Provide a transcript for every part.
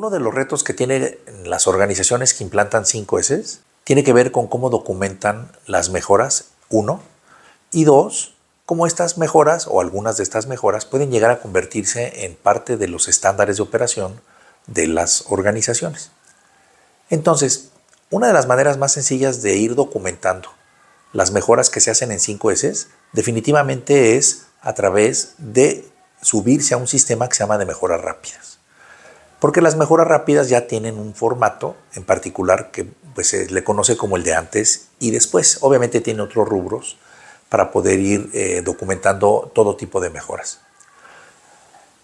uno de los retos que tienen las organizaciones que implantan 5S tiene que ver con cómo documentan las mejoras, uno, y dos, cómo estas mejoras o algunas de estas mejoras pueden llegar a convertirse en parte de los estándares de operación de las organizaciones. Entonces, una de las maneras más sencillas de ir documentando las mejoras que se hacen en 5S definitivamente es a través de subirse a un sistema que se llama de mejoras rápidas porque las mejoras rápidas ya tienen un formato en particular que pues, se le conoce como el de antes y después. Obviamente tiene otros rubros para poder ir eh, documentando todo tipo de mejoras.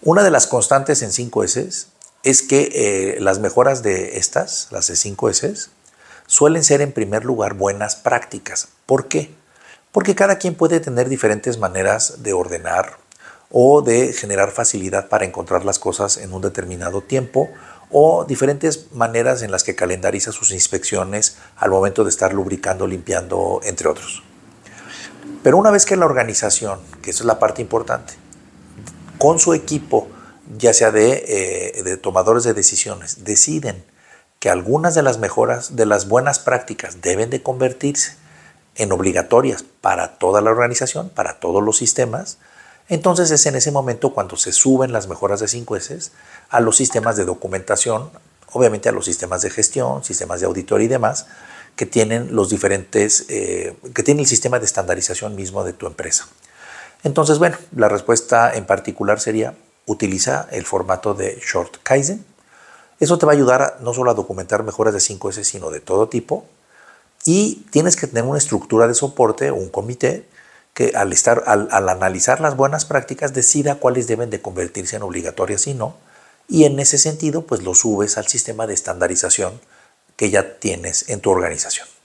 Una de las constantes en 5S es que eh, las mejoras de estas, las de 5S, suelen ser en primer lugar buenas prácticas. ¿Por qué? Porque cada quien puede tener diferentes maneras de ordenar, o de generar facilidad para encontrar las cosas en un determinado tiempo o diferentes maneras en las que calendariza sus inspecciones al momento de estar lubricando, limpiando, entre otros. Pero una vez que la organización, que esa es la parte importante, con su equipo, ya sea de, eh, de tomadores de decisiones, deciden que algunas de las mejoras, de las buenas prácticas deben de convertirse en obligatorias para toda la organización, para todos los sistemas, entonces es en ese momento cuando se suben las mejoras de 5S a los sistemas de documentación, obviamente a los sistemas de gestión, sistemas de auditoría y demás, que tienen los diferentes, eh, que tiene el sistema de estandarización mismo de tu empresa. Entonces, bueno, la respuesta en particular sería utiliza el formato de Short Kaizen. Eso te va a ayudar no solo a documentar mejoras de 5S, sino de todo tipo. Y tienes que tener una estructura de soporte, o un comité, que al, estar, analizar las buenas prácticas decida cuáles deben de convertirse en obligatorias y no, y en ese sentido pues lo subes al sistema de estandarización que ya tienes en tu organización.